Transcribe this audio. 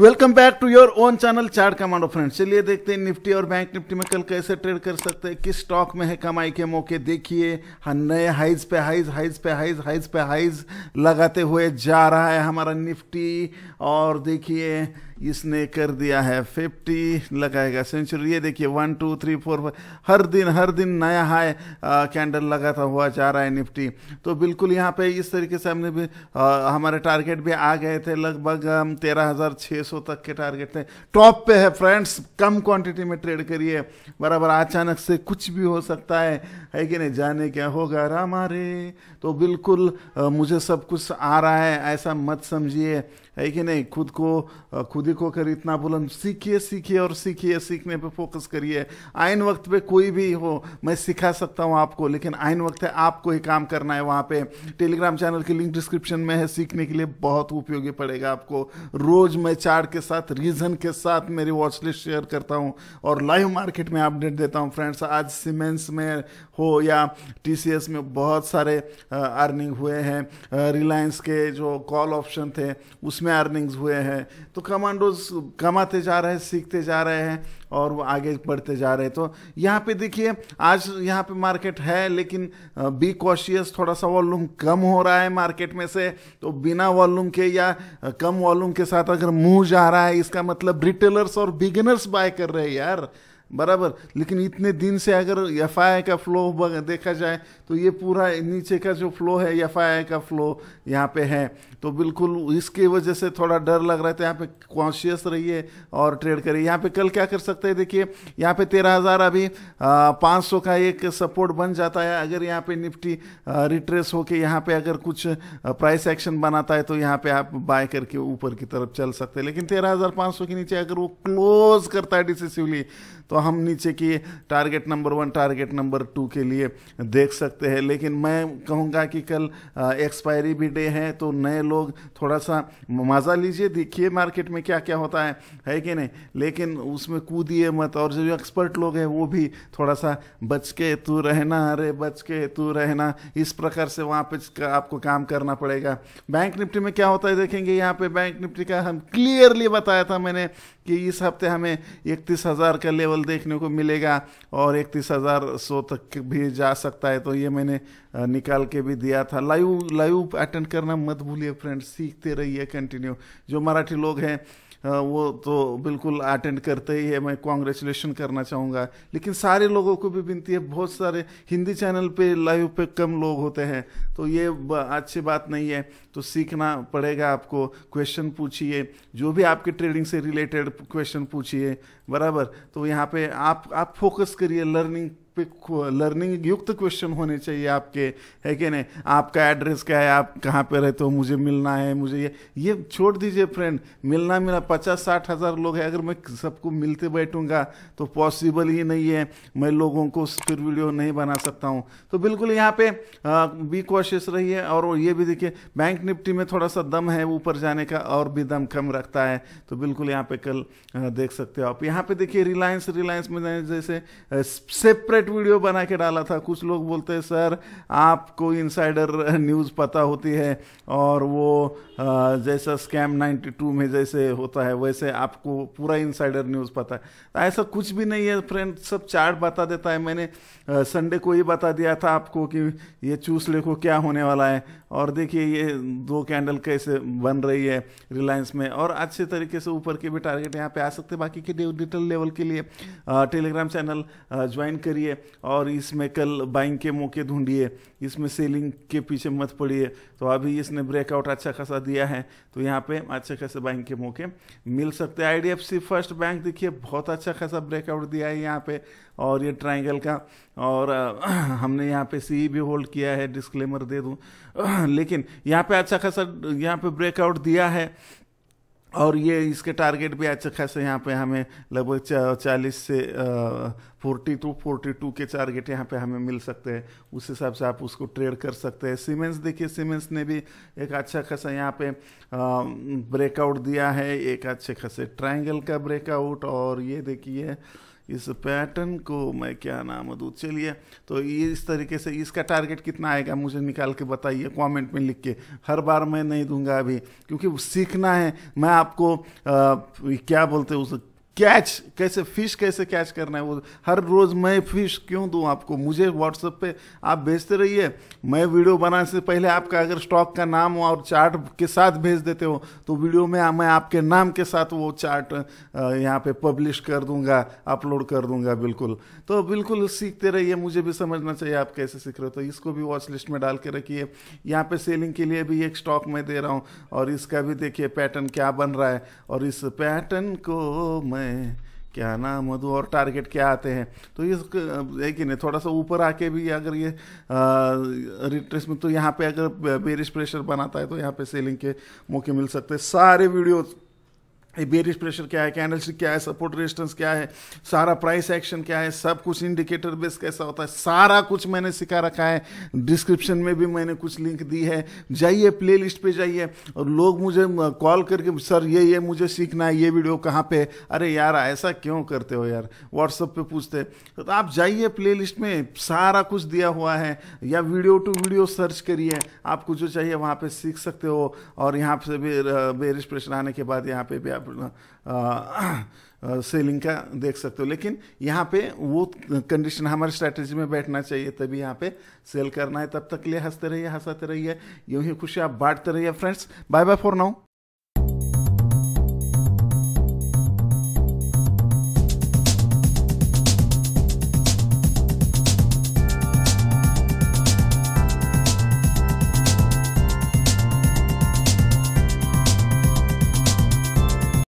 welcome back to your own channel chart commando friends चलिए देखते हैं निफ्टी और बैंक निफ्टी में कल कैसे ट्रेड कर सकते हैं किस स्टॉक में है कमाई के मौके देखिए हाँ, नए हाइज पे हाइज हाइज पे हाइज हाइज पे हाइज लगाते हुए जा रहा है हमारा निफ्टी और देखिए इसने कर दिया है फिफ्टी लगाएगा सेंचुरी ये देखिए वन टू थ्री फोर हर दिन हर दिन नया हाई कैंडल लगाता हुआ जा रहा है निफ्टी तो बिल्कुल यहाँ पे इस तरीके से हमने भी आ, हमारे टारगेट भी आ गए थे लगभग हम तेरह हज़ार छः सौ तक के टारगेट थे टॉप पे है फ्रेंड्स कम क्वांटिटी में ट्रेड करिए बराबर अचानक से कुछ भी हो सकता है है कि नहीं जाने क्या होगा रामा रे तो बिल्कुल आ, मुझे सब कुछ आ रहा है ऐसा मत समझिए है कि नहीं खुद को खुद ही को कर इतना बुलंद सीखिए सीखिए और सीखिए सीखने पे फोकस करिए आयन वक्त पे कोई भी हो मैं सिखा सकता हूँ आपको लेकिन आयन वक्त है आपको ही काम करना है वहाँ पे टेलीग्राम चैनल की लिंक डिस्क्रिप्शन में है सीखने के लिए बहुत उपयोगी पड़ेगा आपको रोज मैं चार्ट के साथ रीजन के साथ मेरी वॉच लिस्ट शेयर करता हूँ और लाइव मार्केट में अपडेट देता हूँ फ्रेंड्स आज सीमेंस में हो या टी में बहुत सारे अर्निंग हुए हैं रिलायंस के जो कॉल ऑप्शन थे उसमें में अर्निंग्स हुए हैं तो कमांडोज कमाते जा रहे हैं सीखते जा रहे हैं और वो आगे बढ़ते जा रहे हैं तो यहाँ पे देखिए आज यहाँ पे मार्केट है लेकिन बी कॉशियस थोड़ा सा वॉल्यूम कम हो रहा है मार्केट में से तो बिना वॉल्यूम के या कम वॉल्यूम के साथ अगर मुंह जा रहा है इसका मतलब रिटेलर्स और बिगिनर्स बाय कर रहे हैं यार बराबर लेकिन इतने दिन से अगर एफ का फ्लो देखा जाए तो ये पूरा नीचे का जो फ्लो है एफ का फ्लो यहाँ पे है तो बिल्कुल इसकी वजह से थोड़ा डर लग रहा है तो यहाँ पे कॉन्शियस रहिए और ट्रेड करिए यहाँ पे कल क्या कर सकते हैं देखिए यहाँ पे तेरह हज़ार अभी पाँच सौ का एक सपोर्ट बन जाता है अगर यहाँ पे निफ्टी रिट्रेस होके यहाँ पे अगर कुछ प्राइस एक्शन बनाता है तो यहाँ पे आप बाय करके ऊपर की तरफ चल सकते हैं लेकिन तेरह हज़ार पाँच सौ के नीचे अगर वो क्लोज करता है डिसिसिवली तो हम नीचे की target number one target number two के लिए देख सकते हैं लेकिन मैं कहूँगा कि कल एक्सपायरी भी डे है तो नए लोग थोड़ा सा मज़ा लीजिए देखिए मार्केट में क्या क्या होता है है कि नहीं लेकिन उसमें कूदिए मत और जो एक्सपर्ट लोग हैं वो भी थोड़ा सा बच के तू रहना अरे बच के तू रहना इस प्रकार से वहाँ पे आपको काम करना पड़ेगा बैंक निफ्टी में क्या होता है देखेंगे यहाँ पे बैंक निफ्टी का हम क्लियरली बताया था मैंने कि इस हफ्ते हमें इकतीस हज़ार का लेवल देखने को मिलेगा और इकतीस हज़ार सौ तक भी जा सकता है तो ये मैंने निकाल के भी दिया था लाइव लाइव अटेंड करना मत भूलिए फ्रेंड्स सीखते रहिए कंटिन्यू जो मराठी लोग हैं वो तो बिल्कुल अटेंड करते ही है मैं कॉन्ग्रेचुलेशन करना चाहूँगा लेकिन सारे लोगों को भी विनती है बहुत सारे हिंदी चैनल पे लाइव पे कम लोग होते हैं तो ये अच्छी बात नहीं है तो सीखना पड़ेगा आपको क्वेश्चन पूछिए जो भी आपके ट्रेडिंग से रिलेटेड क्वेश्चन पूछिए बराबर तो यहाँ पे आप आप फोकस करिए लर्निंग पे लर्निंग युक्त क्वेश्चन होने चाहिए आपके है कि नहीं आपका एड्रेस क्या है आप कहाँ पे रहते हो मुझे मिलना है मुझे ये ये छोड़ दीजिए फ्रेंड मिलना मिला पचास साठ हज़ार लोग हैं अगर मैं सबको मिलते बैठूंगा तो पॉसिबल ही नहीं है मैं लोगों को फिर वीडियो नहीं बना सकता हूँ तो बिल्कुल यहाँ पे कोशिश रही है और ये भी देखिए बैंक निफ्टी में थोड़ा सा दम है ऊपर जाने का और भी दम कम रखता है तो बिल्कुल यहाँ पे कल देख सकते हो आप यहाँ पे देखिए रिलायंस रिलायंस में जैसे सेपरेट क्रिकेट वीडियो बना के डाला था कुछ लोग बोलते हैं सर आपको इनसाइडर न्यूज़ पता होती है और वो जैसा स्कैम 92 में जैसे होता है वैसे आपको पूरा इनसाइडर न्यूज़ पता है तो ऐसा कुछ भी नहीं है फ्रेंड सब चार्ट बता देता है मैंने संडे को ही बता दिया था आपको कि ये चूसले को क्या होने वाला है और देखिए ये दो कैंडल कैसे बन रही है रिलायंस में और अच्छे तरीके से ऊपर के भी टारगेट यहाँ पे आ सकते हैं बाकी के डिटेल लेवल के लिए टेलीग्राम चैनल ज्वाइन करिए और इसमें कल बाइंग के मौके ढूंढिए इसमें सेलिंग के पीछे मत पड़िए तो अभी इसने ब्रेकआउट अच्छा खासा दिया है तो यहाँ पे अच्छे खासे बाइंग के मौके मिल सकते हैं आई फर्स्ट बैंक देखिए बहुत अच्छा खासा ब्रेकआउट दिया है यहाँ पे और ये ट्राइंगल का और हमने यहाँ पे सी e भी होल्ड किया है डिस्क्लेमर दे दूँ लेकिन यहाँ पे अच्छा खासा यहाँ पे ब्रेकआउट दिया है और ये इसके टारगेट भी अच्छे खासे यहाँ पे हमें लगभग चालीस से फोर्टी टू फोर्टी टू के टारगेट यहाँ पे हमें मिल सकते हैं उस हिसाब से आप उसको ट्रेड कर सकते हैं सीमेंस देखिए सीमेंस ने भी एक अच्छा खासा यहाँ पे ब्रेकआउट दिया है एक अच्छे खासे ट्रायंगल का ब्रेकआउट और ये देखिए इस पैटर्न को मैं क्या नाम दूँ चलिए तो ये इस तरीके से इसका टारगेट कितना आएगा मुझे निकाल के बताइए कमेंट में लिख के हर बार मैं नहीं दूंगा अभी क्योंकि सीखना है मैं आपको आ, क्या बोलते हैं उस कैच कैसे फिश कैसे कैच करना है वो हर रोज़ मैं फिश क्यों दूँ आपको मुझे व्हाट्सएप पे आप भेजते रहिए मैं वीडियो बनाने से पहले आपका अगर स्टॉक का नाम हो और चार्ट के साथ भेज देते हो तो वीडियो में मैं आपके नाम के साथ वो चार्ट यहाँ पे पब्लिश कर दूंगा अपलोड कर दूंगा बिल्कुल तो बिल्कुल सीखते रहिए मुझे भी समझना चाहिए आप कैसे सीख रहे हो तो इसको भी वॉच लिस्ट में डाल के रखिए यहाँ पर सेलिंग के लिए भी एक स्टॉक मैं दे रहा हूँ और इसका भी देखिए पैटर्न क्या बन रहा है और इस पैटर्न को मैं हैं क्या नाम मधु तो और टारगेट क्या आते हैं तो ये है कि नहीं थोड़ा सा ऊपर आके भी अगर ये रिट्रेस में तो यहाँ पे अगर बेरिश प्रेशर बनाता है तो यहाँ पे सेलिंग के मौके मिल सकते हैं सारे वीडियोज़ बेरिज प्रेशर क्या है कैंडल क्या है सपोर्ट रेजिस्टेंस क्या है सारा प्राइस एक्शन क्या है सब कुछ इंडिकेटर बेस कैसा होता है सारा कुछ मैंने सिखा रखा है डिस्क्रिप्शन में भी मैंने कुछ लिंक दी है जाइए प्लेलिस्ट पे जाइए और लोग मुझे कॉल करके सर ये ये मुझे सीखना है ये वीडियो कहाँ पे अरे यार ऐसा क्यों करते हो यार व्हाट्सअप पर पूछते तो आप जाइए प्ले में सारा कुछ दिया हुआ है या वीडियो टू वीडियो सर्च करिए आपको जो चाहिए वहाँ पर सीख सकते हो और यहाँ से भी बेरिज प्रेशर आने के बाद यहाँ पे भी आप सेलिंग का देख सकते हो लेकिन यहाँ पे वो कंडीशन हमारे स्ट्रैटेजी में बैठना चाहिए तभी यहाँ पे सेल करना है तब तक लिए हंसते रहिए हंसाते रहिए यूँ ही खुशी आप बांटते रहिए friends bye bye for now